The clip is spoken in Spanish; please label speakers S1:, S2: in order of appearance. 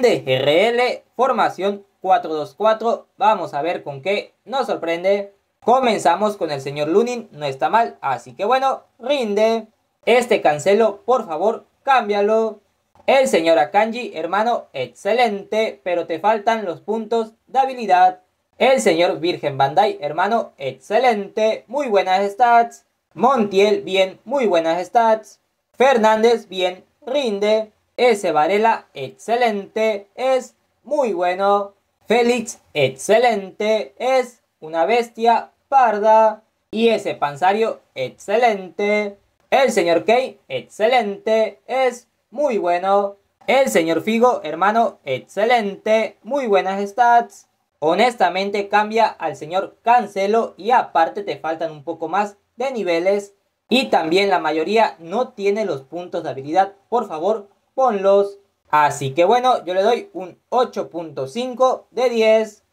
S1: de RL, formación 424 Vamos a ver con qué nos sorprende. Comenzamos con el señor Lunin, no está mal, así que bueno, rinde. Este cancelo, por favor, cámbialo. El señor Akanji, hermano, excelente, pero te faltan los puntos de habilidad. El señor Virgen Bandai, hermano, excelente, muy buenas stats. Montiel, bien, muy buenas stats. Fernández, bien, rinde. Ese Varela, excelente, es muy bueno. Félix, excelente, es una bestia parda. Y ese Panzario, excelente. El señor Key, excelente, es muy bueno. El señor Figo, hermano, excelente, muy buenas stats. Honestamente cambia al señor Cancelo y aparte te faltan un poco más de niveles. Y también la mayoría no tiene los puntos de habilidad. Por favor, ponlos. Así que bueno, yo le doy un 8.5 de 10.